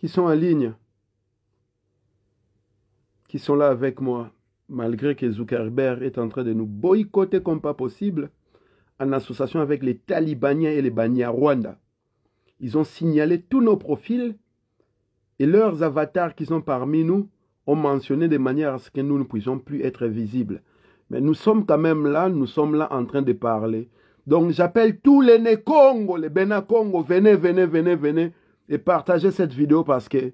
qui sont en ligne, qui sont là avec moi, malgré que Zuckerberg est en train de nous boycotter comme pas possible, en association avec les Talibaniens et les Banyarwanda. Ils ont signalé tous nos profils et leurs avatars qui sont parmi nous ont mentionné de manière à ce que nous ne puissions plus être visibles. Mais nous sommes quand même là, nous sommes là en train de parler. Donc j'appelle tous les Né-Congo, les Benakongo, congo venez, venez, venez, venez, et partagez cette vidéo parce que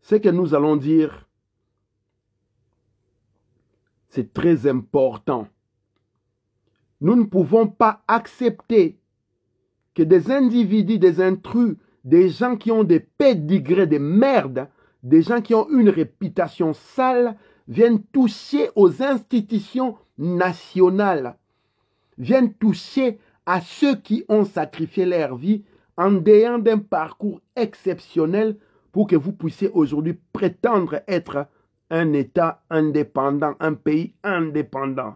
ce que nous allons dire, c'est très important. Nous ne pouvons pas accepter que des individus, des intrus, des gens qui ont des pédigrés des merdes, des gens qui ont une réputation sale, viennent toucher aux institutions nationales, viennent toucher à ceux qui ont sacrifié leur vie en dehors d'un parcours exceptionnel pour que vous puissiez aujourd'hui prétendre être un État indépendant, un pays indépendant.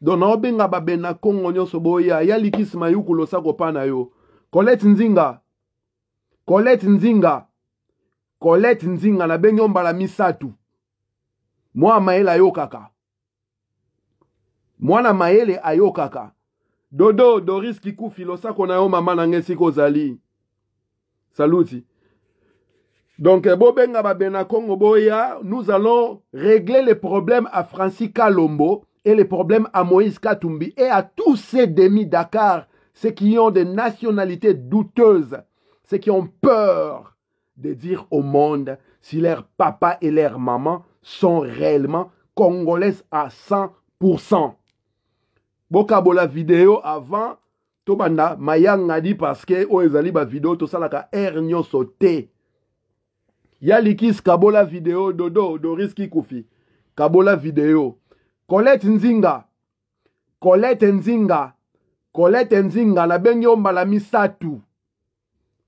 Donc, benga babena Congo soboya ya likisima yuku pa na yo. Colette Nzinga. Colette Nzinga. Colette Nzinga na bengi ombala misatu. Moi, maela yo kaka. Mwana ayo ayokaka dodo doris Kikou, Filosa, qu'on a eu maman donc eh, bobenga babena boya nous allons régler les problèmes à francis kalombo et les problèmes à moïse katumbi et à tous ces demi dakar ceux qui ont des nationalités douteuses ceux qui ont peur de dire au monde si leur papa et leur maman sont réellement congolaises à 100%. bokabola video avant tobanda mayanga di parceke oyo oh, ezali bavideo tosalaka aire nyonso te ya likis kabola video dodo doris kikufi kabola video colete nzinga colete nzinga colete nzinga nabengi yo mbala misato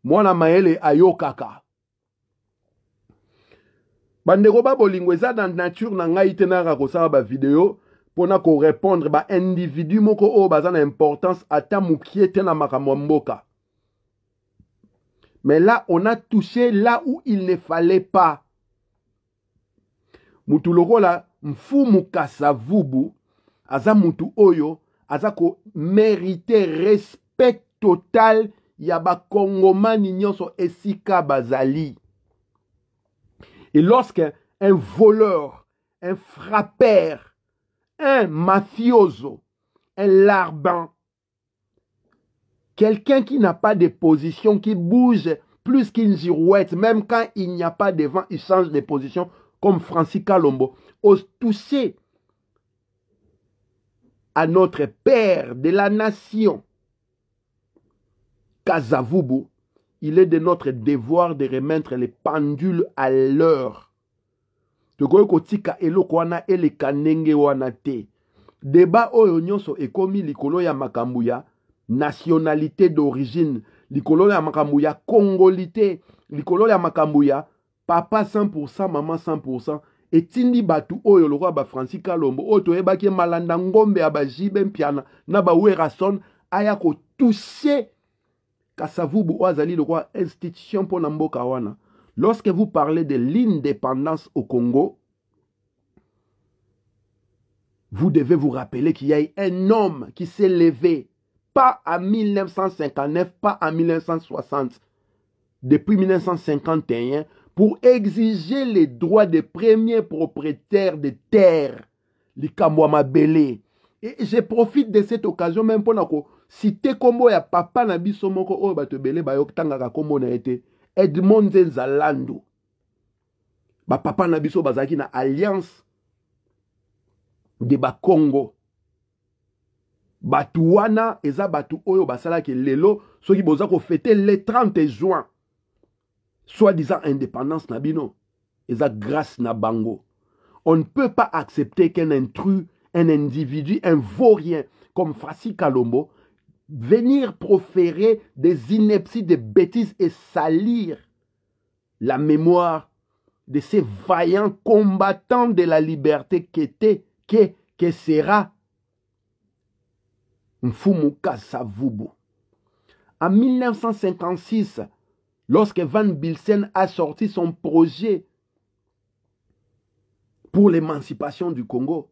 mwana mayele ayokaka bandeko babolingo eza na nature na ngai te nayaka kosala bavideo mpona korépondre baindividu moko oyo baza na importance ata mokie te na makambo ya mboka mais là on a touché là où il ne fallait pas mutu lokola mfumu kasavubu aza mutu oyo aza komérite respect total ya bakongomani nyonso esika bazali et lorsque un voleur un frappeur un mafioso, un larbin, quelqu'un qui n'a pas de position, qui bouge plus qu'une girouette, même quand il n'y a pas de vent, il change de position, comme Francis Calombo. ose toucher à notre père de la nation, Kazavubu, il est de notre devoir de remettre les pendules à l'heure tokoki kotika eloko wana eleka ndenge wana te deba oyo nyonso ekomi likolo ya makambo ya nationalité d'origine likolo ya makambo ya kongolité likolo ya makambo ya papa 100% mama 100% etindi bato oyo lokola bafranci kalombo oyo toyebaki malanda ngombe ya bajibe mpiana na bawerason aya kotushe kasavubu oyo azali lokola institution mpo na mboka wana Lorsque vous parlez de l'indépendance au Congo, vous devez vous rappeler qu'il y a un homme qui s'est levé, pas en 1959, pas en 1960, depuis 1951, pour exiger les droits des premiers propriétaires de terres, les Bélé Et je profite de cette occasion même pour citer comme ya papa na Somoko, Oh bah Bélé belé tangaka on a été. Edmond Nzalando. Ba papa Nabiso bazaki na alliance de ba Congo. Batu wana eza batu oyo ke lelo soki boza fêter le 30 juin soi-disant indépendance n'abino, bino eza grâce na bango. On ne peut pas accepter qu'un intrus, un individu, un vaurien comme Fassi Kalombo venir proférer des inepties, des bêtises et salir la mémoire de ces vaillants combattants de la liberté qu'était, qu'est, que sera Mfumuka En 1956, lorsque Van Bilsen a sorti son projet pour l'émancipation du Congo,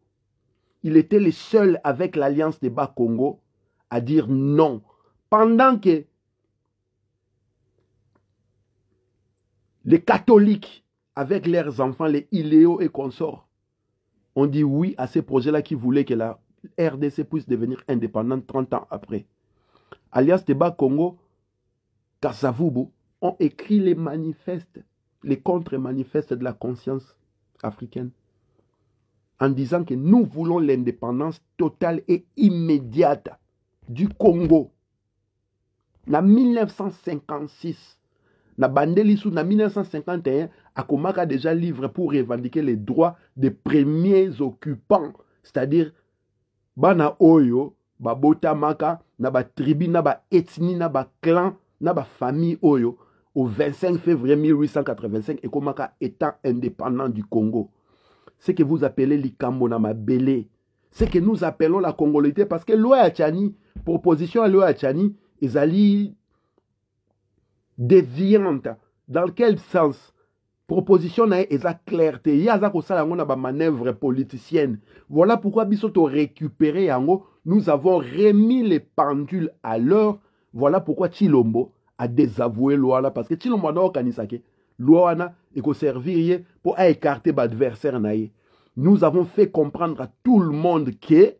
il était le seul avec l'Alliance des Bas-Congo à dire non. Pendant que les catholiques, avec leurs enfants, les iléos et consorts, ont dit oui à ces projets-là qui voulaient que la RDC puisse devenir indépendante 30 ans après. Alias Teba Congo, Kasavubu, ont écrit les manifestes, les contre-manifestes de la conscience africaine, en disant que nous voulons l'indépendance totale et immédiate du Congo na 1956 na bandeli sous na 1951 akomaka déjà livré pour revendiquer les droits des premiers occupants c'est-à-dire bana oyo Maka, na ba tribu na ba ethnie na ba clan na famille oyo au 25 février 1885 Komaka étant indépendant du Congo ce que vous appelez likambo na belle, ce que nous appelons la congolité parce que la Achani, proposition à loi Chani, ils déviante. Dans quel sens Proposition ils claire clarté. Il y a ba manœuvre politicienne. Voilà pourquoi récupérer récupéré yango, nous avons remis les pendules à l'heure. Voilà pourquoi Chilombo a désavoué loi parce que Chilombo na organisé loi est servir pour écarter l'adversaire nous avons fait comprendre à tout le monde que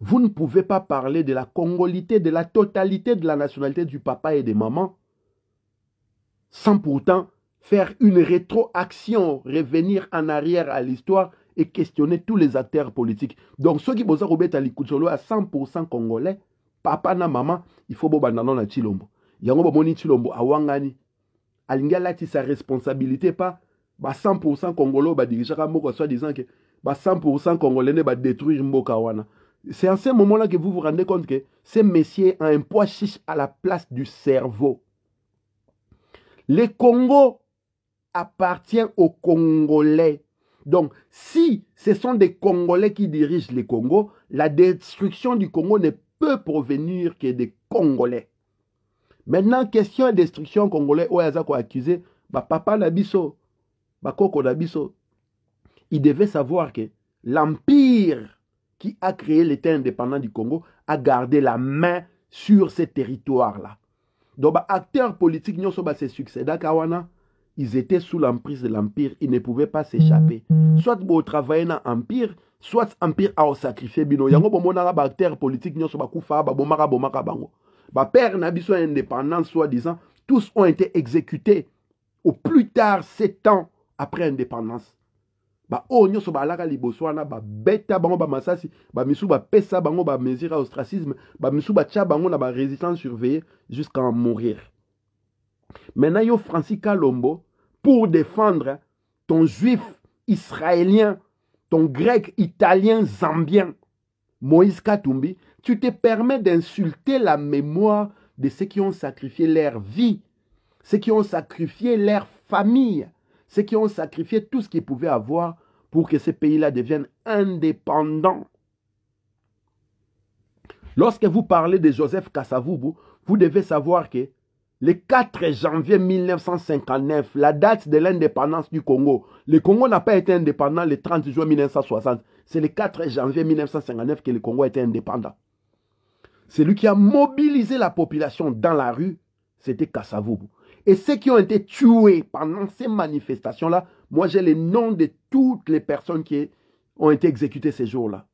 vous ne pouvez pas parler de la congolité, de la totalité de la nationalité du papa et des mamans, sans pourtant faire une rétroaction, revenir en arrière à l'histoire et questionner tous les acteurs politiques. Donc, ceux qui bossent Robert à 100% congolais, papa na maman, il faut Chilombo. Yango bomoni Chilombo awangani. lati sa responsabilité pas ba 100% congolais ba dirigeaka moko soit disant que 100% congolais ne ba détruire mboka c'est en ce moment-là que vous vous rendez compte que ces messieurs ont un poids chiche à la place du cerveau. Les Congo appartient aux Congolais. Donc, si ce sont des Congolais qui dirigent Les Congo, la destruction du Congo ne peut provenir que des Congolais. Maintenant, question destruction congolais, Oyaza a accusé, bah, papa Nabiso, bakoko il devait savoir que l'empire qui a créé l'État indépendant du Congo a gardé la main sur ces territoires-là. Donc, les bah, acteurs politiques, nous sommes se Kawana. Ils étaient sous l'emprise de l'Empire, ils ne pouvaient pas s'échapper. Mm, mm. Soit vous travaillez dans l'Empire, soit l'Empire a sacrifié Il y a un acteurs politique, nous sommes bah, koufa, bah, bomara, bomara, bango. Ba père n'a indépendant, soi-disant, tous ont été exécutés au plus tard sept ans après indépendance baoyo nyonso balaka liboso ba babeta bango misou ba pesa bango mesure à ostracisme ba batya bango na résistance surveille jusqu'à en mourir maintenant yo francis kalombo pour défendre ton juif israélien ton grec italien zambien moïse katumbi tu te permets d'insulter la mémoire de ceux qui ont sacrifié leur vie ceux qui ont sacrifié leur famille ceux qui ont sacrifié tout ce qu'ils pouvaient avoir pour que ces pays-là deviennent indépendants. Lorsque vous parlez de Joseph Kassavoubou, vous devez savoir que le 4 janvier 1959, la date de l'indépendance du Congo, le Congo n'a pas été indépendant le 30 juin 1960. C'est le 4 janvier 1959 que le Congo a été indépendant. Celui qui a mobilisé la population dans la rue, c'était Kassavoubou. Et ceux qui ont été tués pendant ces manifestations-là, moi j'ai les noms de toutes les personnes qui ont été exécutées ces jours-là.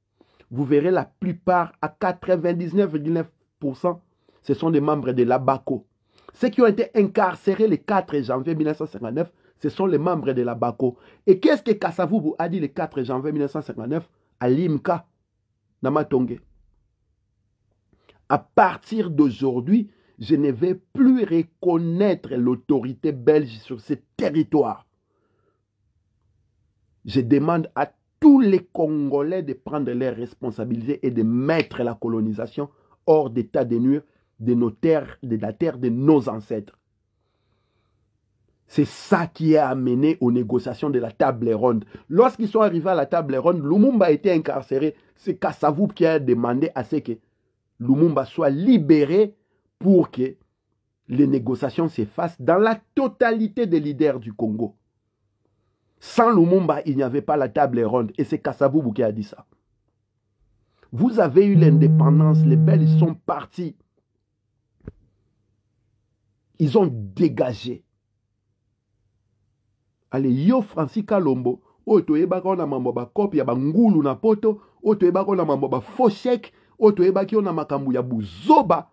Vous verrez la plupart, à 99,9%, ce sont des membres de l'ABACO. Ceux qui ont été incarcérés le 4 janvier 1959, ce sont les membres de l'ABACO. Et qu'est-ce que Kassavoubou a dit le 4 janvier 1959 à l'IMCA, Namatongue À partir d'aujourd'hui, je ne vais plus reconnaître l'autorité belge sur ce territoire. Je demande à tous les Congolais de prendre leurs responsabilités et de mettre la colonisation hors d'état de nuire de nos terres, de la terre de nos ancêtres. C'est ça qui a amené aux négociations de la table ronde. Lorsqu'ils sont arrivés à la table ronde, Lumumba a été incarcéré. C'est Kassavou qui a demandé à ce que Lumumba soit libéré pour que les négociations s'effacent dans la totalité des leaders du Congo. Sans Lumumba, il n'y avait pas la table ronde. Et c'est Kassaboubou qui a dit ça. Vous avez eu l'indépendance, les Belges sont partis. Ils ont dégagé. Allez, yo Francis Kalombo, mambo bakope ya na poto na mambo bafoshek otoyebaki na makambu ya buzoba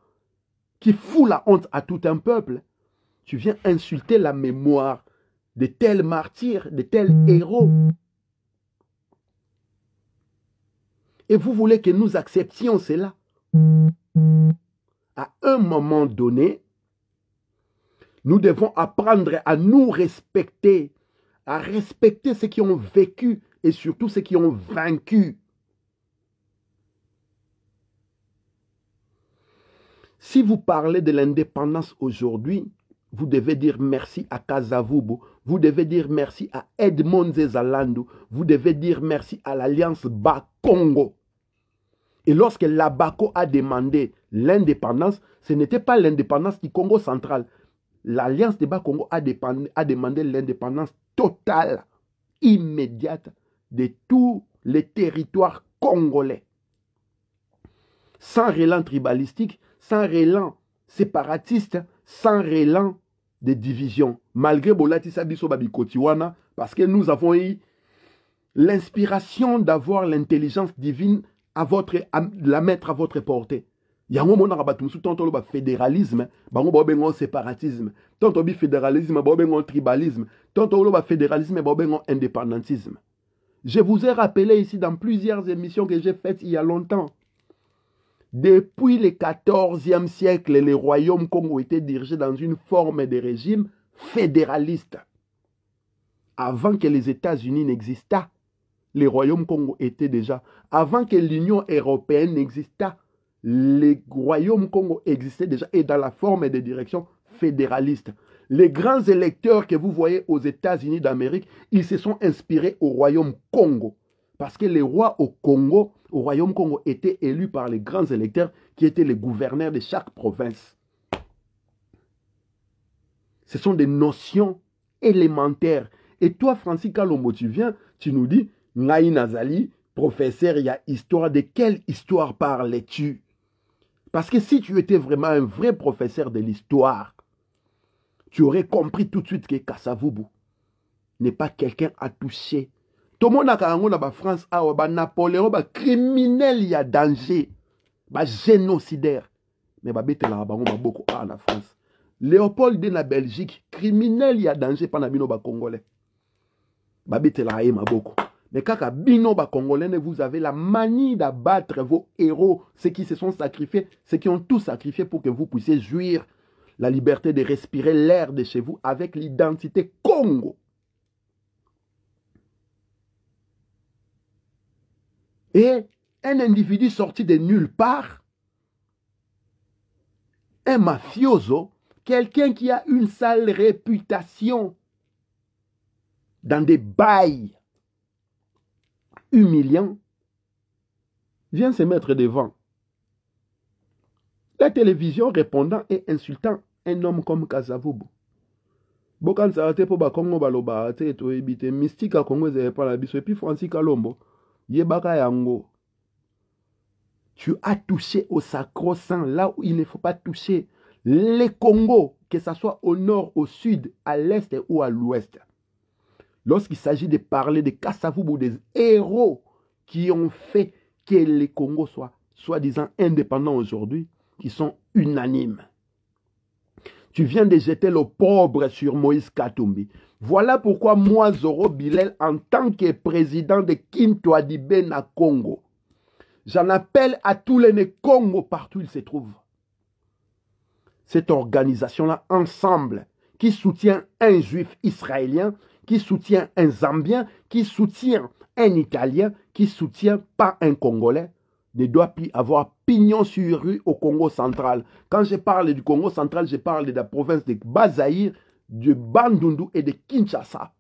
qui fout la honte à tout un peuple, tu viens insulter la mémoire de tels martyrs, de tels héros. Et vous voulez que nous acceptions cela. À un moment donné, nous devons apprendre à nous respecter, à respecter ceux qui ont vécu et surtout ceux qui ont vaincu. Si vous parlez de l'indépendance aujourd'hui, vous devez dire merci à Kazavubu, vous devez dire merci à Edmond Zezalandu, vous devez dire merci à l'Alliance BAC-Congo. Et lorsque l'Abaco a demandé l'indépendance, ce n'était pas l'indépendance du Congo central. L'Alliance de Bakongo a, a demandé l'indépendance totale, immédiate, de tous les territoires congolais. Sans relent tribalistique, sans rélan séparatiste, sans rélan de divisions. Malgré Bolati Sabiso Babikotiwana, parce que nous avons eu l'inspiration d'avoir l'intelligence divine à votre, la mettre à votre portée. Il y a un bato mosusu ntango le fédéralisme bango un séparatisme on fédéralisme, fédéralisme un tribalisme on toloba fédéralisme un indépendantisme je vous ai rappelé ici dans plusieurs émissions que j'ai faites il y a longtemps depuis le XIVe siècle, le royaume Congo était dirigé dans une forme de régime fédéraliste. Avant que les États-Unis n'existent, les royaumes Congo étaient déjà. Avant que l'Union européenne n'existât, le royaume Congo existaient déjà et dans la forme de direction fédéraliste. Les grands électeurs que vous voyez aux États-Unis d'Amérique, ils se sont inspirés au royaume Congo. Parce que les rois au Congo, au royaume Congo, étaient élus par les grands électeurs qui étaient les gouverneurs de chaque province. Ce sont des notions élémentaires. Et toi, Francis Kalombo, tu viens, tu nous dis, Naï Nazali, professeur, il y a histoire. De quelle histoire parlais-tu Parce que si tu étais vraiment un vrai professeur de l'histoire, tu aurais compris tout de suite que Kassavubu n'est pas quelqu'un à toucher tomonaka ba Napoléon ba criminel il y a danger il mais babetelaka a beaucoup à la france léopold de la belgique criminel y a danger pendant Congolais. bino il y a beaucoup. mais quand bino congolais, ne vous avez la manie d'abattre vos héros ceux qui se sont sacrifiés ceux qui ont tout sacrifié pour que vous puissiez jouir la liberté de respirer l'air de chez vous avec l'identité congo Et un individu sorti de nulle part, un mafioso, quelqu'un qui a une sale réputation dans des bails humiliants, vient se mettre devant la télévision répondant et insultant un homme comme Kazavubu. Yebaka yango. Tu as touché au sacro-saint, là où il ne faut pas toucher. Les Congos, que ce soit au nord, au sud, à l'est ou à l'ouest. Lorsqu'il s'agit de parler des Kassavub des héros qui ont fait que les Congos soient soi-disant indépendants aujourd'hui, qui sont unanimes. Tu viens de jeter le pauvre sur Moïse Katumbi. Voilà pourquoi moi, Zoro Bilel, en tant que président de ben na Congo, j'en appelle à tous les né Congo partout où ils se trouvent. Cette organisation-là, ensemble, qui soutient un juif israélien, qui soutient un Zambien, qui soutient un Italien, qui soutient pas un Congolais, ne doit plus avoir pignon sur rue au Congo central. Quand je parle du Congo central, je parle de la province de Bazaïr, de Bandundu et de Kinshasa.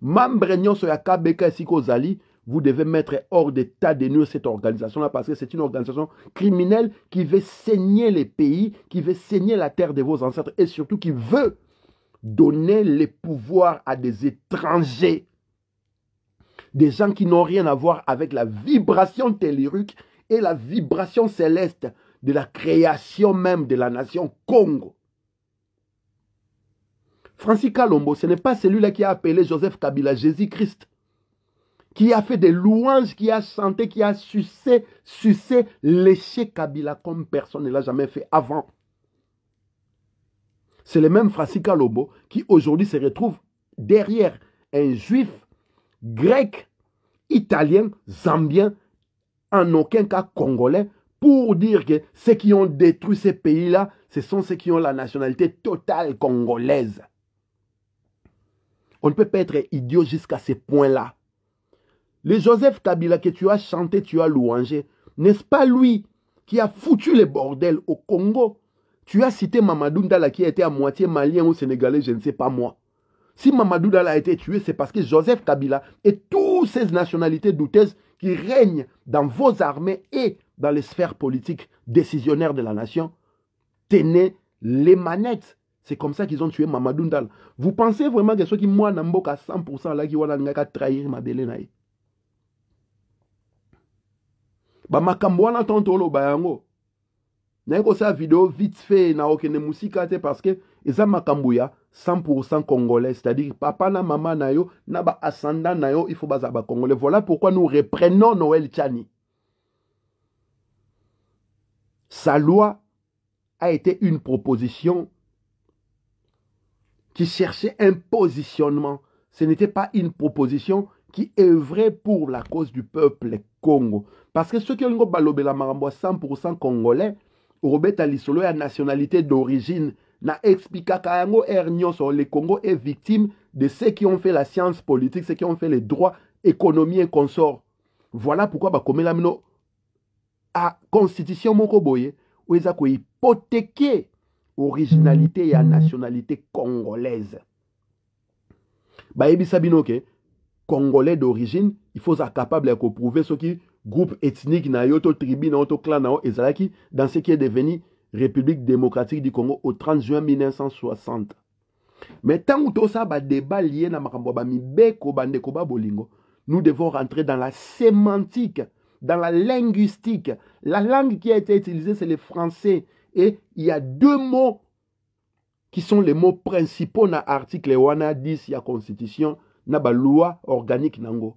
Membres sur et Sikozali, vous devez mettre hors d'état de nuire cette organisation-là parce que c'est une organisation criminelle qui veut saigner les pays, qui veut saigner la terre de vos ancêtres et surtout qui veut donner les pouvoirs à des étrangers des gens qui n'ont rien à voir avec la vibration tellurique et la vibration céleste de la création même de la nation Congo. Francis Kalombo, ce n'est pas celui-là qui a appelé Joseph Kabila Jésus-Christ, qui a fait des louanges, qui a chanté, qui a sucé, sucé, léché Kabila comme personne ne l'a jamais fait avant. C'est le même Francis Kalombo qui aujourd'hui se retrouve derrière un juif grec, italien, zambien, en aucun cas congolais, pour dire que ceux qui ont détruit ces pays-là, ce sont ceux qui ont la nationalité totale congolaise. On ne peut pas être idiot jusqu'à ce point-là. Le Joseph Kabila que tu as chanté, tu as louangé, n'est-ce pas lui qui a foutu les bordel au Congo Tu as cité Mamadou Ndala qui était à moitié malien ou sénégalais, je ne sais pas moi. Si Mamadou Ndala a été tué, c'est parce que Joseph Kabila et toutes ces nationalités douteuses qui règne dans vos armées et dans les sphères politiques décisionnaires de la nation, tenez les manettes. C'est comme ça qu'ils ont tué Mamadou Ndal. Vous pensez vraiment que ceux qui moi à 100% là qui trahir ma naïe Ba tontolo bayango. yango. Nae sa vidéo vite fait na ne musique parce que eza makambo ya 100% congolais c'est-à-dire papa na mama na naba, ascendant nayo, il faut avoir congolais. voilà pourquoi nous reprenons noël tchani sa loi a été une proposition qui cherchait un positionnement. Ce n'était pas une proposition qui œuvrait pour la cause du peuple Congo. Parce que ceux qui ont 100% congolais, Robert Alissolo nationalité d'origine naexplikaka yango ere nyonso le congo est victime de ceux qui ont fait la science politique ceux qui ont fait les droits économie et consort voilà pourquoi bakomela mino a constitution moko boye oyo eza kohypoteke originalité ya nationalité congolaise bayebisa bino ke congolais d'origine il faut eza capable ya koprouve soki groupe ethnique na yo to tribu na yo to clan na yo ezalaki dans ce qui est devenu république démocratique du congo au 30 juin 1960 mais ntango tosa badébat lié na makambo ya bamibeko bandeko ba bolingo nous devons rentrer dans la sémantique dans la linguistique la langue qui a été utilisée c'est le français et il y a deux mots qui sont les mots principaux na article wana 10 ya constitution na baloi organique nango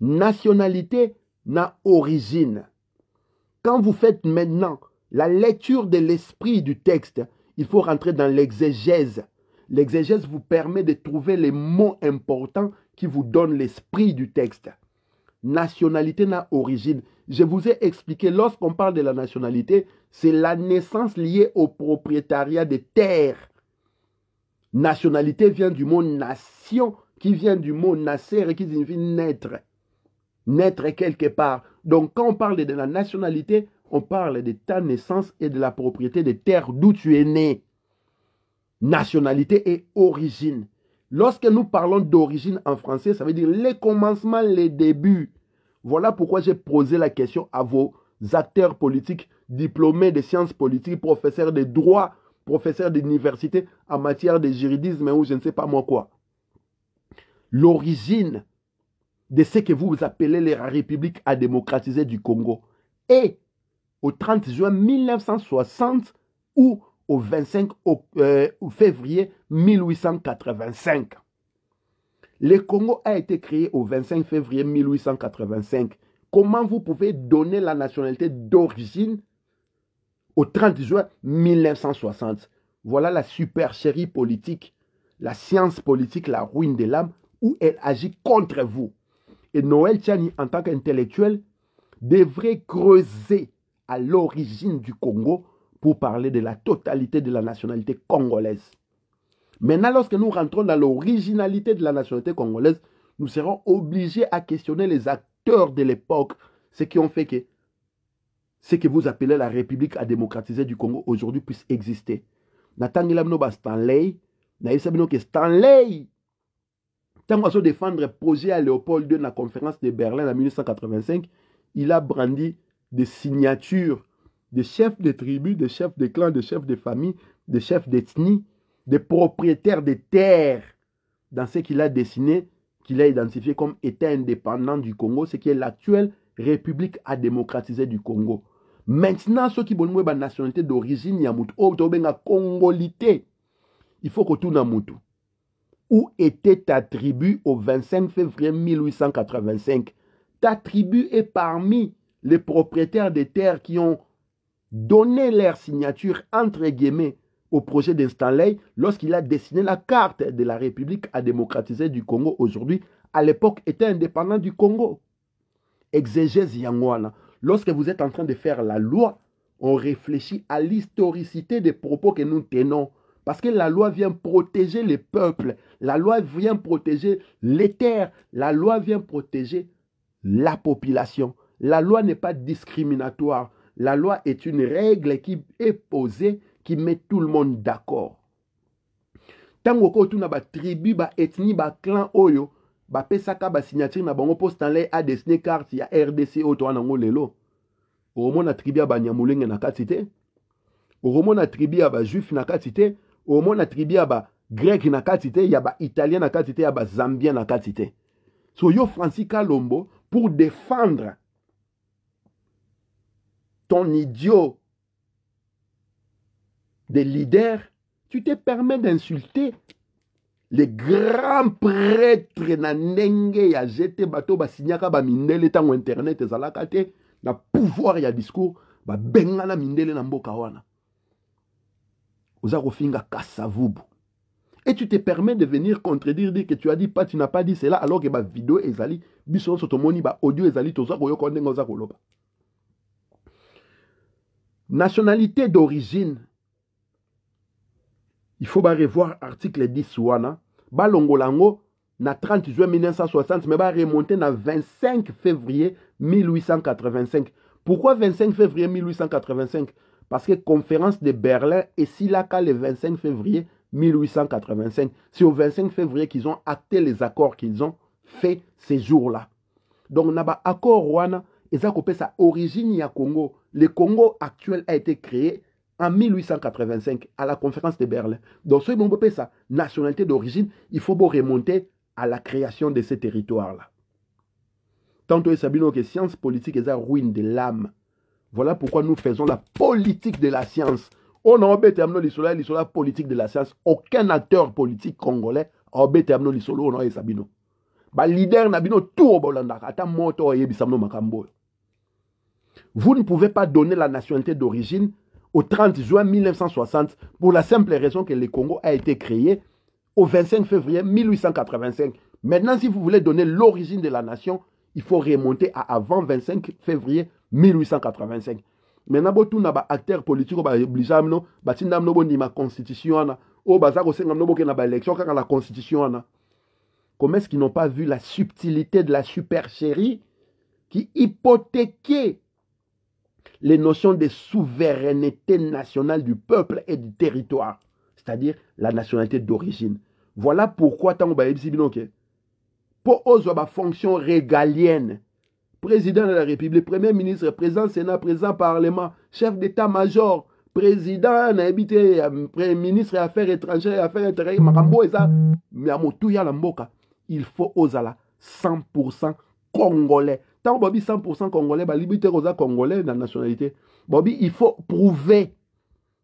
nationalité na origine quand vous faites maintenant la lecture de l'esprit du texte, il faut rentrer dans l'exégèse. L'exégèse vous permet de trouver les mots importants qui vous donnent l'esprit du texte. Nationalité n'a origine. Je vous ai expliqué, lorsqu'on parle de la nationalité, c'est la naissance liée au propriétariat des terres. Nationalité vient du mot nation, qui vient du mot nasser et qui signifie naître. Naître quelque part. Donc quand on parle de la nationalité, on parle de ta naissance et de la propriété des terres d'où tu es né. Nationalité et origine. Lorsque nous parlons d'origine en français, ça veut dire les commencements, les débuts. Voilà pourquoi j'ai posé la question à vos acteurs politiques, diplômés de sciences politiques, professeurs de droit, professeurs d'université en matière de juridisme ou je ne sais pas moi quoi. L'origine de ce que vous appelez la République à démocratiser du Congo est au 30 juin 1960 ou au 25 euh, février 1885. Le Congo a été créé au 25 février 1885. Comment vous pouvez donner la nationalité d'origine au 30 juin 1960 Voilà la supercherie politique, la science politique, la ruine de l'âme, où elle agit contre vous. Et Noël Tchani, en tant qu'intellectuel, devrait creuser à l'origine du Congo pour parler de la totalité de la nationalité congolaise. Maintenant, lorsque nous rentrons dans l'originalité de la nationalité congolaise, nous serons obligés à questionner les acteurs de l'époque, ce qui ont fait que ce que vous appelez la République à démocratiser du Congo aujourd'hui puisse exister. Stanley, Stanley, tant défendre projet à Léopold II dans la conférence de Berlin en 1985, il a brandi des signatures des chefs de tribus, des chefs de clans, des chefs de familles, des chefs d'ethnie, des propriétaires de terres dans ce qu'il a dessiné, qu'il a identifié comme État indépendant du Congo, ce qui est l'actuelle République à démocratiser du Congo. Maintenant, ceux qui ont la nationalité d'origine, oh, congolité, il faut que tout mutu. Où était ta tribu au 25 février 1885 Ta tribu est parmi les propriétaires des terres qui ont donné leur signature, entre guillemets, au projet d'Instanley lorsqu'il a dessiné la carte de la République à démocratiser du Congo aujourd'hui, à l'époque était indépendant du Congo. Exégèse Yangwana. Lorsque vous êtes en train de faire la loi, on réfléchit à l'historicité des propos que nous tenons. Parce que la loi vient protéger les peuples, la loi vient protéger les terres, la loi vient protéger la population. La loi n'est pas discriminatoire. La loi est une règle qui est posée, qui met tout le monde d'accord. Tango ko tuna ba tribu, ba ethnie, ba clan oyo, ba pesaka ba signature na bango poste en a dessiné carte ya RDC oto anango lelo. Omona tribu ya banyamulenge na kati te. Omona tribu ya ba juif na kati te. Omona tribu ya ba grec na kati te, ya ba italien na kati te, ya ba zambien na kati te. So yo Francis Kalombo pour défendre ton idiot des leaders, tu te permets d'insulter les grands prêtres na nenge ya jete bato ba mindele tango internet ezalaka na pouvoir ya discours bengala mindele na mboka wana oza kofinga kasavubu et tu te permets de venir contredire dire que tu as dit pas tu n'as pas dit cela alors que vidéo ezali biso nyonso tomoni audio ezali toza koyoka ndenge oza koloba nationalité d'origine il faut barevoir article 10 wana balongola yango na 30 juin 1960 me baremonte na 25 février 1885 pourquoi 25 février 1885 parce que conférence de berlin esilaka le 25 février 1885 c'est au 25 février qu'ils ont acté les accords qu'ils ont fait ces jours là donc na baaccord wana eza kopesa origine ya congo le Congo actuel a été créé en 1885 à la conférence de Berlin. Donc, ce que ça, nationalité d'origine, il faut remonter à la création de ces territoires-là. Tantôt, Sabino, que science politique est la ruine de l'âme. Voilà pourquoi nous faisons la politique de la science. On a pas l'isola, politique de la science. Aucun acteur politique congolais a obétermino l'isola, on a Sabino. Bah, leader, nabino, tout au bolanda. Attends, moto, yebisamno, makambo. Vous ne pouvez pas donner la nationalité d'origine au 30 juin 1960 pour la simple raison que le Congo a été créé au 25 février 1885. Maintenant, si vous voulez donner l'origine de la nation, il faut remonter à avant 25 février 1885. Maintenant, si vous avez acteurs politiques qui la constitution, ou la constitution, comment est-ce qu'ils n'ont pas vu la subtilité de la supercherie qui hypothéquait les notions de souveraineté nationale du peuple et du territoire, c'est-à-dire la nationalité d'origine. Voilà pourquoi tant que pour avoir fonction régalienne, président de la République, premier ministre, président Sénat, président Parlement, chef d'état-major, président euh, premier ministre des affaires étrangères affaires intérieures, la Il faut ozala 100% congolais tant Bobby 100% congolais, bah, liberté rosa congolais dans la nationalité. il faut prouver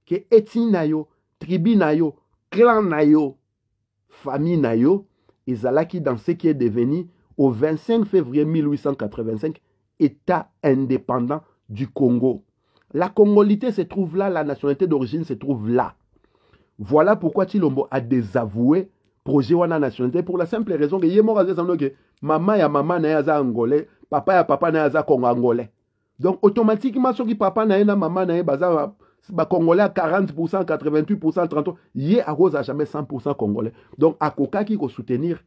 que ethnie nayo, tribu nayo, clan nayo, famille nayo, qui dans ce qui est devenu au 25 février 1885 État indépendant du Congo. La congolité se trouve là, la nationalité d'origine se trouve là. Voilà pourquoi Tilombo a désavoué projet wana nationalité pour la simple raison que yemo que maman ya maman na za angolais papa et papa na de congolais donc automatiquement si papa na pas na maman na pas baza 40 88 30 ye a jamais 100 congolais donc akokaki qui soutenir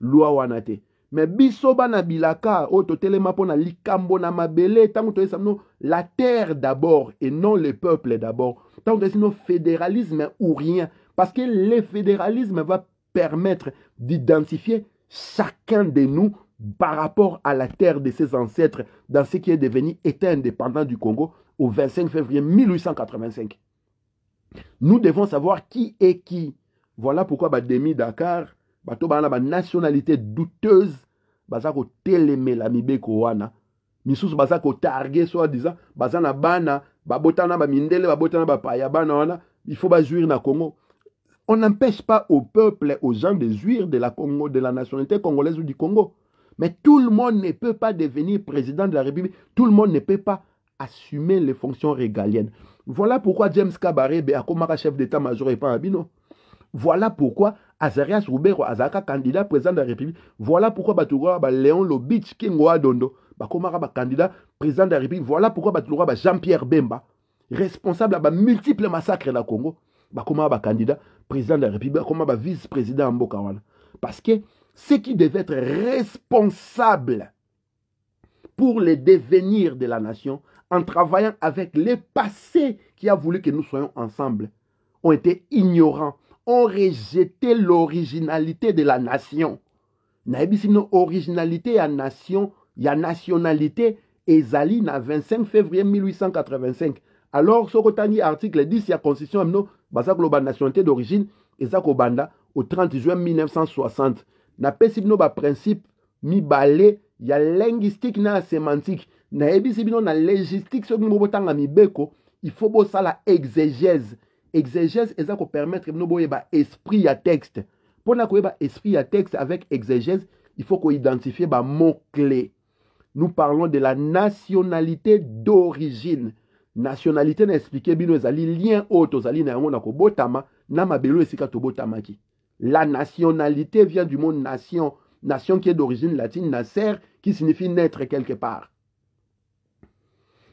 loi wanate. Mais biso na bilaka o to telema, na likambo na mabele to la terre d'abord et non le peuple d'abord ntango toyesi le fédéralisme ou rien parce que le fédéralisme va permettre d'identifier chacun de nous par rapport à la terre de ses ancêtres dans ce qui est devenu État indépendant du Congo au 25 février 1885. Nous devons savoir qui est qui. Voilà pourquoi bah, Demi Dakar, bah, la nationalité douteuse, baza kotelemela mibeko wana Misus baza kotarge soit disant baza bana babotana mindele. babotana paya bana wana il faut bazuir na congo on n'empêche pas au peuple aux gens de jouir de la congo de la nationalité congolaise ou du congo mais tout le monde ne peut pas devenir président de la République. Tout le monde ne peut pas assumer les fonctions régaliennes. Voilà pourquoi James cabaret Beakomara, chef d'état-major, et pas Abino. Voilà pourquoi Azarias Roubero, Azaka, candidat président de la République. Voilà pourquoi ben, Léon Lobitch, Kingoa Dondo, ben, ben, candidat président de la République. Voilà pourquoi Jean-Pierre Bemba, responsable de multiples massacres dans le Congo. Bakomara, candidat président de la République. Bakomara, vice-président en Parce que ceux qui devaient être responsables pour le devenir de la nation, en travaillant avec le passé qui a voulu que nous soyons ensemble, ont été ignorants, ont rejeté l'originalité de la nation. y originalité à nation, il y a nationalité, Ezali, na 25 février 1885. Alors, ce que article 10, il y a constitution, il y a nationalité d'origine, et ça, au 30 juin 1960. napesi bino baprincipe mibale ya linguistique na ya sémantique nayebisi bino na logistique soki bino botanga mibeko ifo bosala exégèse exégèse eza kopermettre bino boyeba esprit ya texte mpona koyeba esprit ya texte avec exégèse il faut koidentifie bamot clé nous parlons de la nationalité d'origine nationalité na explike bino ezali lien oyo tozali na yango na kobotama na mabelo esika tobotamaki La nationalité vient du mot nation, nation qui est d'origine latine, nacer, qui signifie naître quelque part.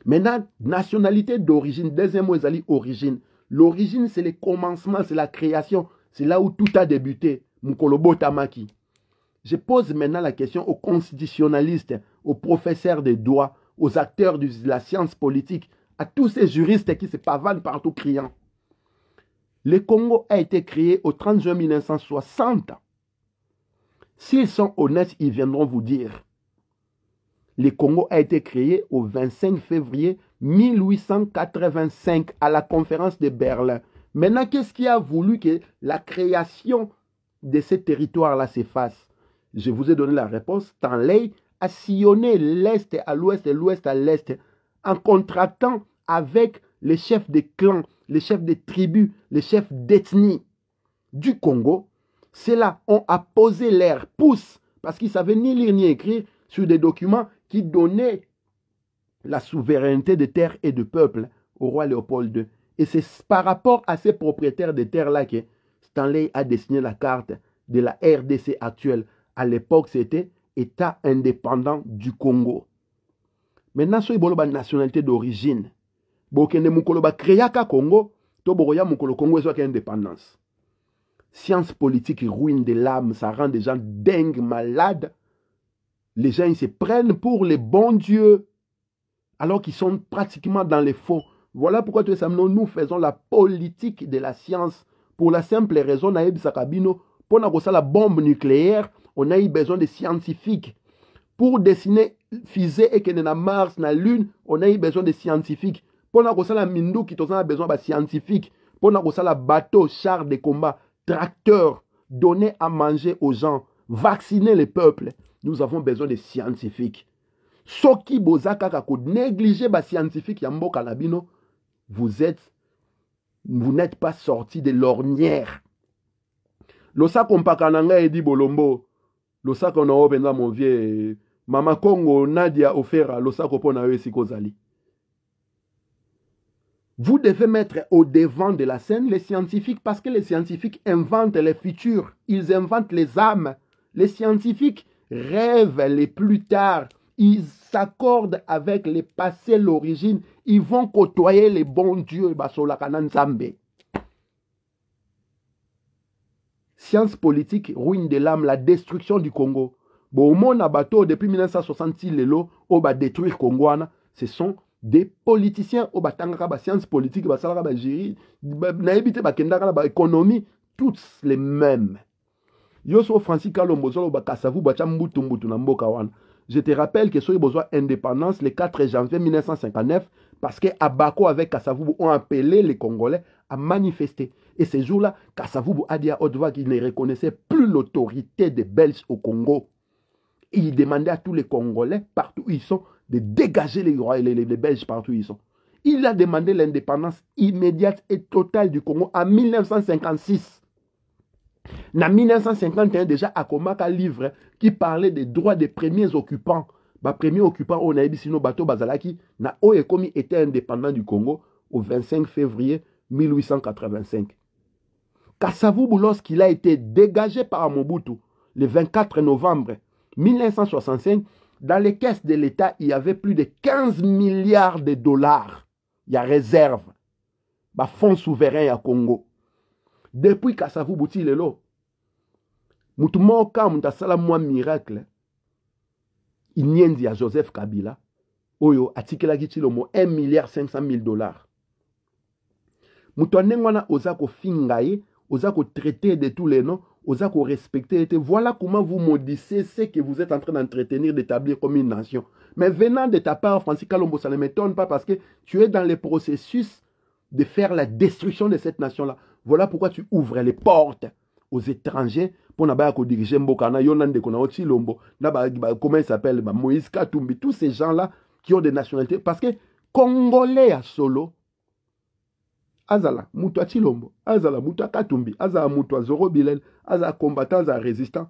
Maintenant, nationalité d'origine, deuxième mot, Zali, origine. L'origine, c'est le commencement, c'est la création, c'est là où tout a débuté. Mukolobo Tamaki. Je pose maintenant la question aux constitutionnalistes, aux professeurs des droits, aux acteurs de la science politique, à tous ces juristes qui se pavanent partout criant. Le Congo a été créé au 30 juin 1960. S'ils sont honnêtes, ils viendront vous dire. Le Congo a été créé au 25 février 1885 à la conférence de Berlin. Maintenant, qu'est-ce qui a voulu que la création de ce territoire là s'efface Je vous ai donné la réponse. Tanley a sillonné l'Est à l'Ouest et l'Ouest à l'Est en contractant avec les chefs des clans les chefs des tribus, les chefs d'ethnie du Congo, ceux-là ont apposé leur pouce parce qu'ils savaient ni lire ni écrire sur des documents qui donnaient la souveraineté de terres et de peuple au roi Léopold II. Et c'est par rapport à ces propriétaires de terres-là que Stanley a dessiné la carte de la RDC actuelle. À l'époque, c'était État indépendant du Congo. Maintenant, sur la nationalité d'origine, bokende mokolo congo to bokoya mokolo congo science politique ruine de l'âme ça rend des gens dingues malades les gens ils se prennent pour les bons dieux alors qu'ils sont pratiquement dans les faux voilà pourquoi tous nous faisons la politique de la science pour la simple raison nayebi sakabino pour la bombe nucléaire on a eu besoin de scientifiques pour dessiner fusée et que na Mars, na Lune, on a eu besoin de scientifiques. mpona kosala minduki toza na besoin bascientifique mpona kosala bateau char de combat tracteur donner à manger aux gens vacciner le peuple nous avons besoin de scientifiques soki boza kaka konéglige bascientifique ya mboka na bino vous êtes vous n'êtes pas sorti de l'ornière losaka mpaka na ngai edi bolombo losaka na yo mpenza movie mama kongo nadia ofera losako mpo na yo esika ozali Vous devez mettre au devant de la scène les scientifiques parce que les scientifiques inventent les futurs, ils inventent les âmes. Les scientifiques rêvent les plus tard, ils s'accordent avec le passé, l'origine, ils vont côtoyer les bons dieux. Science politique, ruine de l'âme, la destruction du Congo. Bon, mon depuis 1966, les lots, au va détruire Congo. Ce sont des politiciens au oh, batanga ba sciences politiques ba salara ba bah, na ba ba économie toutes les mêmes yo so Francis Kalombozo oh, ba kasavu ba chambutu na mboka wana je te rappelle que soyez besoin indépendance le 4 janvier 1959 parce que Abako avec Kasavu ont appelé les Congolais à manifester. Et ces jours-là, Kassavoubou a dit à haute voix qu'il ne reconnaissait plus l'autorité des Belges au Congo. il demandait à tous les Congolais, partout où ils sont, de dégager les, les, les Belges partout où ils sont. Il a demandé l'indépendance immédiate et totale du Congo en 1956. En 1951, déjà, Akomaka livre qui parlait des droits des premiers occupants. Les bah, premiers occupants, on a dit, bateau Bazalaki, na était indépendant du Congo au 25 février 1885. Kassavu lorsqu'il a été dégagé par Mobutu le 24 novembre 1965, Dans les caisses de l'État, il y avait plus de 15 milliards de dollars. Il y a réserve. Bah, fonds souverain à Congo. Depuis Kassavu Bouti Lelo, Moutumoka Moutasala moi miracle. Il y a Joseph Kabila. Oyo, atikelaki chilomo 1 milliard 500 000 dollars. Moutou anengwana oza kofinga ye, aux ko traités de tous les noms, aux ko respectés. Voilà comment vous maudissez ce que vous êtes en train d'entretenir, d'établir comme une nation. Mais venant de ta part, Francis Kalombo, ça ne m'étonne pas parce que tu es dans le processus de faire la destruction de cette nation-là. Voilà pourquoi tu ouvres les portes aux étrangers pour diriger Mbokana, Yonande aussi Lombo, comment il s'appelle, Moïse Katumbi, tous ces gens-là qui ont des nationalités. Parce que Congolais à Solo, azala mutua chilombo, azala mutua azala mutua azorobilel azala combattant azala résistant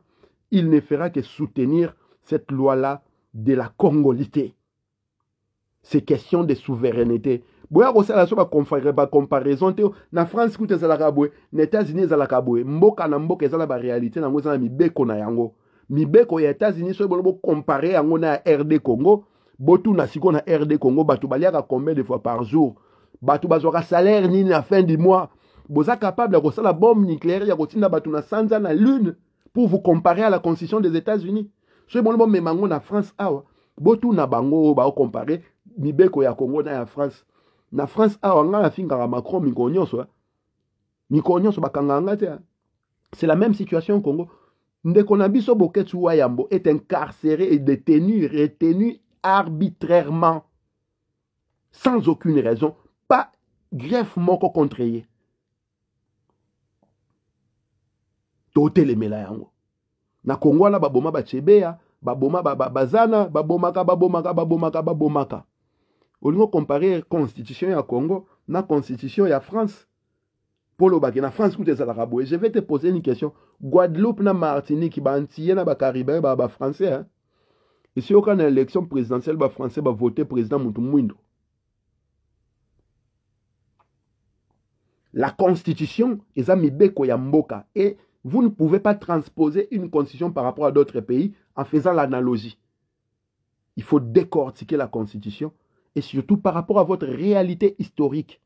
il ne fera que soutenir cette loi-là de la congolité c'est question de souveraineté boya sala so comparaison, te na france kuta ezalaka boye na états-unis la boye mboka na mboka ezala baréalité réalité na na mibeko na yango mibeko ya états-unis so bolo bokompare yango na rd congo botuna sikoyo na rd congo bato baliaka combien de fois par jour bato bazwaka salaire ni na fin du mois boza capable ya kosala bombe nucléaire ya kotinda bato na sanza na lune pour vous comparer à la constitution des états-unis soki bon bomema yango na france awa na bango ba comparer. mibeko ya congo na ya france na france awa ngai avec macron mikolo nyonso ah. mikolo nyonso bakangaka ngai te ah. c'est la même situation au congo ndeko na biso boketu wa yambo est incarcéré et détenu retenu arbitrairement sans aucune raison pas greffe moko contre ye. mela yango na ba wana baboma bachebeya baboma bazana babomaka babomaka babomaka babomaka comparer kompare constitution ya congo na constitution ya france Polo lobake na france koute ezalaka Et je vais te poser une question guadeloupe na martinique baantille na bacaribéen ba si si a na élection présidentielle ba voter président Moutou la constitution est et vous ne pouvez pas transposer une constitution par rapport à d'autres pays en faisant l'analogie. Il faut décortiquer la constitution et surtout par rapport à votre réalité historique.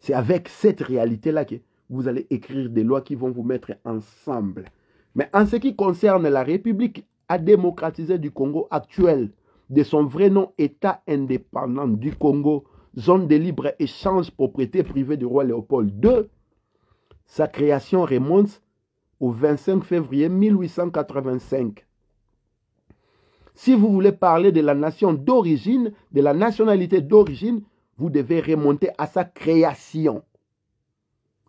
C'est avec cette réalité-là que vous allez écrire des lois qui vont vous mettre ensemble. Mais en ce qui concerne la République à démocratiser du Congo actuel, de son vrai nom État indépendant du Congo, zone de libre-échange propriété privée du roi Léopold II. Sa création remonte au 25 février 1885. Si vous voulez parler de la nation d'origine, de la nationalité d'origine, vous devez remonter à sa création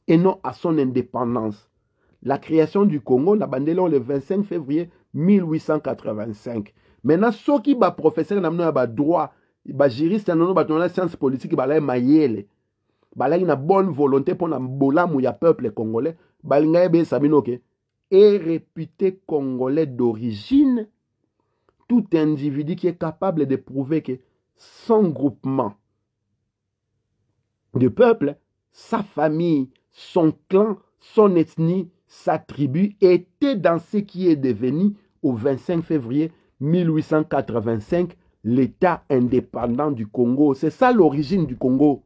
et non à son indépendance. La création du Congo, la bandela le 25 février 1885. Maintenant, ceux qui va professeur n'a droit c'est un autre bato na science politique balai mayele a une bonne volonté pour bolamu ya peuple congolais balinga yebeyesa bino est réputé congolais d'origine tout individu qui est capable de prouver que son groupement de peuple, sa famille, son clan, son ethnie, sa tribu était dans ce qui est devenu au 25 février 1885 l'État indépendant du Congo. C'est ça l'origine du Congo.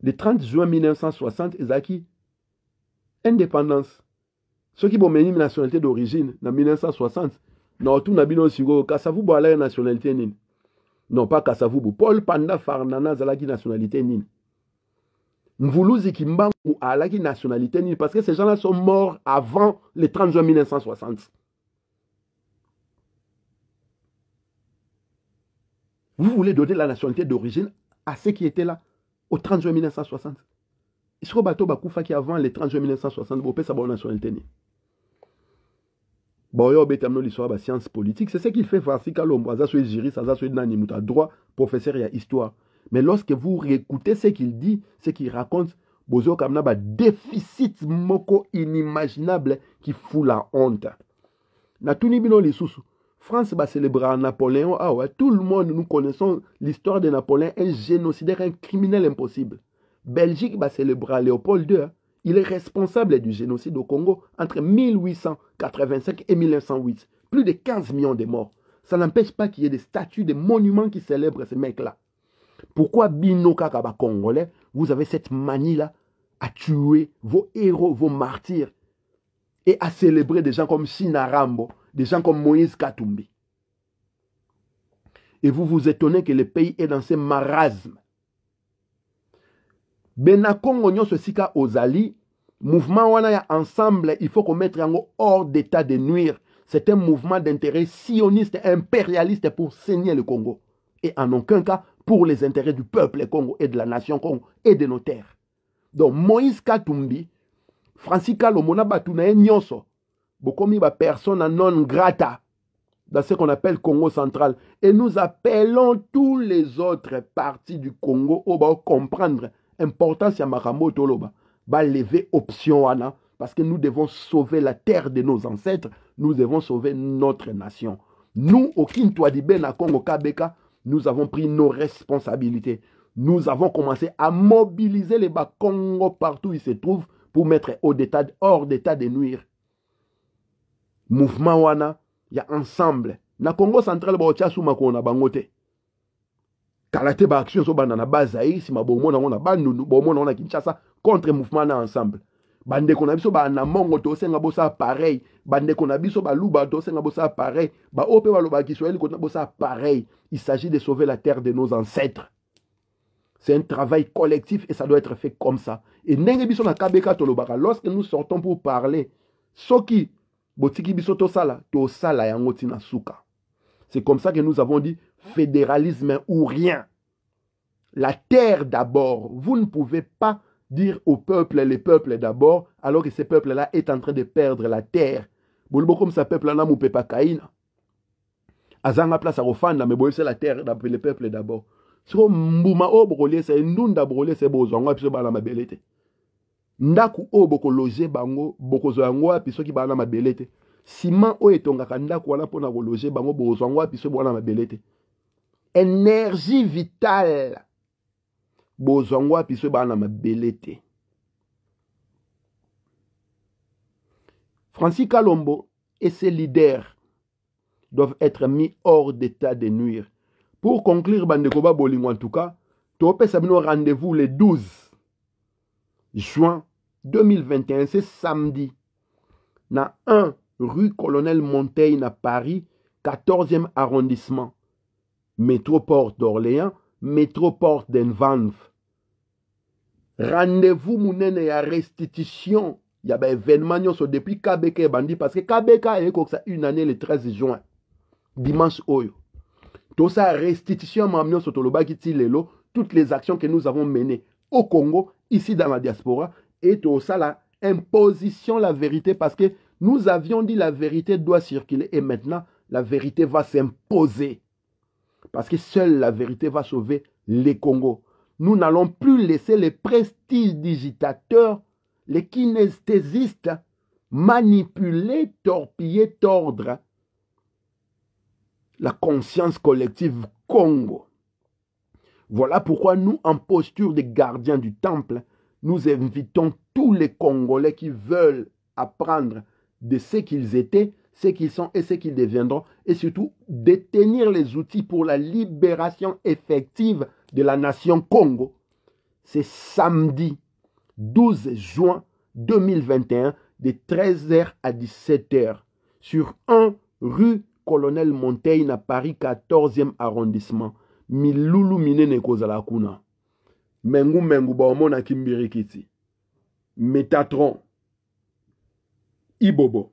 Le 30 juin 1960, ezaki indépendance soki bomemi nationalité d'origine na 1960 na otuna bino sikoyo kasavubu alai nationalité nini non pas kasavubu paul panda farnana azalaki nationalité nini mvuluzi kimbangu alaki nationalité nini parce que ces gens là sont morts avant le 30 juin 1960 Vous voulez donner la nationalité d'origine à ceux qui étaient là au 30 juin 1960. Isro Bato Bakoufa qui avant le 30 juin 1960, vous pouvez savoir la nationalité. a Betamno l'histoire de la science politique, c'est ce qu'il fait il Kalombo, ça soit juriste, ça nani, droit, professeur et histoire. Mais lorsque vous réécoutez ce qu'il dit, ce qu'il raconte, vous avez un déficit moko inimaginable qui fout la honte. Na tuni les lisusu. France va bah, célébrer Napoléon. Ah ouais, tout le monde, nous connaissons l'histoire de Napoléon, un génocidaire, un criminel impossible. Belgique va bah, célébrer Léopold II. Hein. Il est responsable du génocide au Congo entre 1885 et 1908. Plus de 15 millions de morts. Ça n'empêche pas qu'il y ait des statues, des monuments qui célèbrent ces mecs-là. Pourquoi Bino Congolais, vous avez cette manie-là à tuer vos héros, vos martyrs et à célébrer des gens comme Shinarambo, des gens comme Moïse Katumbi. Et vous vous étonnez que le pays est dans ce marasme. Benakongo sika ozali, mouvement wana ensemble, il faut qu'on mette haut hors d'état de nuire. C'est un mouvement d'intérêt sioniste, impérialiste pour saigner le Congo. Et en aucun cas pour les intérêts du peuple Congo et de la nation Congo et de nos terres. Donc Moïse Katumbi, Francis Kalomona Nyonso, Bokomi ba personne non grata dans ce qu'on appelle Congo central. Et nous appelons tous les autres parties du Congo au bas comprendre l'importance de Makambo Toloba. Ba lever option parce que nous devons sauver la terre de nos ancêtres, nous devons sauver notre nation. Nous, au Kintouadibé, na Congo Kabeka, nous avons pris nos responsabilités. Nous avons commencé à mobiliser les Congo partout où ils se trouvent pour mettre hors d'état de nuire mouvement wana ya ensemble na congo central baotia suma ko na bangote. Kalate kala te baaction ezobanda na bazair ma bomona yango na bandundu bomona yango na kinchasa contre mouvement na ensemble Bande ko na biso senga bo sa pareil ko na biso baluba bo sa pareil Ba mpe loba kiswahili bo sa pareil il s'agit de sauver la terre de nos ancêtres C'est un travail collectif et ça doit être fait comme ça. Et ndenge biso na kabeka tolobaka lorsque nous sortons pour parler, ceux qui botiki biso tosala tosala yango ntina suka c'est comme ça que nous avons dit fédéralisme ou rien la terre d'abord vous ne pouvez pas dire au peuple les peuples d'abord alors que ce peuple là est en train de perdre la terre bolibo comme ça peuple ana mopepa kaina azanga place akofanda me boyebisa la terre le peuple d'abord soko mbuma oyo bokoliesa endunda bokoliesa ebozwangwa biso bana mabele te ndako oyo bokologe bango bokozwa yango wapi soki baa na mabele te nsima oyo etongaka ndako wana mpo na kologe bango bokozwa yango wapi soki baa na mabele te énergie vitale bozwa yango wapi soki baa na mabele te francis kalombo et ses leaders doivent être mis hors d'état de nuire pour conclure bandeko babolingo en tout cas topesa bino rendez-vous le 12 juin 2021, c'est samedi, na 1 rue Colonel Montaigne à Paris, 14e arrondissement, métropole d'Orléans, métropole d'Envanf. Rendez-vous mounene ya restitution ya ba événement nyonso depuis KBK bandi parce que KBK ekokisa une année le 13 juin dimanche oyo tosa restitution mam nyonso tolobaki ti lelo toutes les actions que nous avons menées au Congo ici dans la diaspora et tout ça la imposition la vérité parce que nous avions dit la vérité doit circuler et maintenant la vérité va s'imposer. Parce que seule la vérité va sauver les Congos. Nous n'allons plus laisser les prestidigitateurs, les kinesthésistes manipuler, torpiller, tordre la conscience collective Congo. Voilà pourquoi nous, en posture de gardiens du temple, nous invitons tous les Congolais qui veulent apprendre de ce qu'ils étaient, ce qu'ils sont et ce qu'ils deviendront, et surtout détenir les outils pour la libération effective de la nation Congo. C'est samedi 12 juin 2021 de 13h à 17h sur 1 rue Colonel Montaigne à Paris 14e arrondissement. Miloulou Minene Kozalakuna. mengu mengu baomonaki mbirikiti metatron ibobo